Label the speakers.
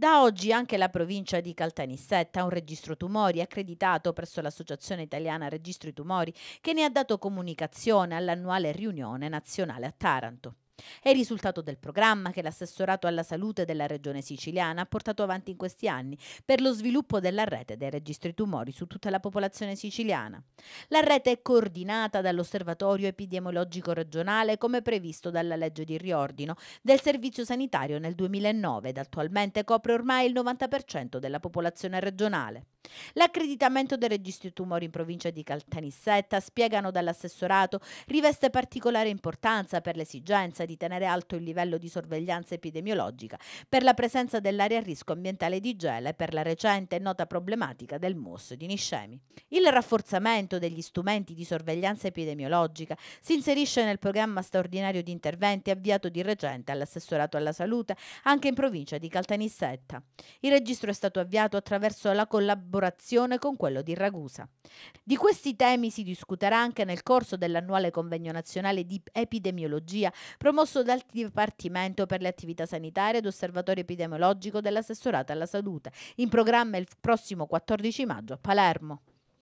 Speaker 1: Da oggi anche la provincia di Caltanissetta ha un registro tumori accreditato presso l'Associazione Italiana Registri Tumori che ne ha dato comunicazione all'annuale riunione nazionale a Taranto. È il risultato del programma che l'assessorato alla salute della Regione siciliana ha portato avanti in questi anni per lo sviluppo della rete dei registri tumori su tutta la popolazione siciliana. La rete è coordinata dall'Osservatorio Epidemiologico Regionale come previsto dalla legge di riordino del Servizio Sanitario nel 2009 ed attualmente copre ormai il 90% della popolazione regionale. L'accreditamento del registro tumori in provincia di Caltanissetta, spiegano dall'assessorato, riveste particolare importanza per l'esigenza di tenere alto il livello di sorveglianza epidemiologica, per la presenza dell'area a rischio ambientale di Gela e per la recente e nota problematica del MOS di Niscemi. Il rafforzamento degli strumenti di sorveglianza epidemiologica si inserisce nel programma straordinario di interventi avviato di recente all'assessorato alla salute anche in provincia di Caltanissetta. Il registro è stato avviato attraverso la collaborazione collaborazione con quello di Ragusa. Di questi temi si discuterà anche nel corso dell'annuale convegno nazionale di epidemiologia promosso dal Dipartimento per le attività sanitarie ed osservatorio epidemiologico dell'assessorato alla salute, in programma il prossimo 14 maggio a Palermo.